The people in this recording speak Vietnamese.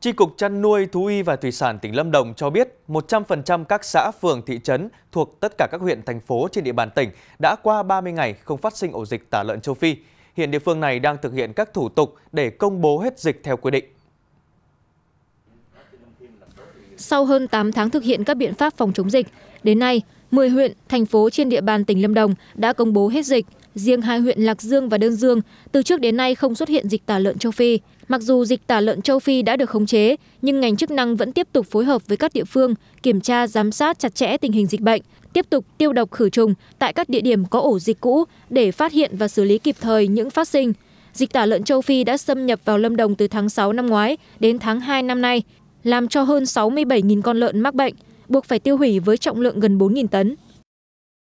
Tri Cục Chăn nuôi, Thú y và Thủy sản tỉnh Lâm Đồng cho biết 100% các xã, phường, thị trấn thuộc tất cả các huyện, thành phố trên địa bàn tỉnh đã qua 30 ngày không phát sinh ổ dịch tả lợn châu Phi. Hiện địa phương này đang thực hiện các thủ tục để công bố hết dịch theo quy định. Sau hơn 8 tháng thực hiện các biện pháp phòng chống dịch, đến nay, 10 huyện, thành phố trên địa bàn tỉnh Lâm Đồng đã công bố hết dịch. Riêng hai huyện Lạc Dương và Đơn Dương từ trước đến nay không xuất hiện dịch tả lợn châu Phi. Mặc dù dịch tả lợn châu Phi đã được khống chế, nhưng ngành chức năng vẫn tiếp tục phối hợp với các địa phương kiểm tra giám sát chặt chẽ tình hình dịch bệnh, tiếp tục tiêu độc khử trùng tại các địa điểm có ổ dịch cũ để phát hiện và xử lý kịp thời những phát sinh. Dịch tả lợn châu Phi đã xâm nhập vào Lâm Đồng từ tháng 6 năm ngoái đến tháng 2 năm nay, làm cho hơn 67.000 con lợn mắc bệnh, buộc phải tiêu hủy với trọng lượng gần bốn tấn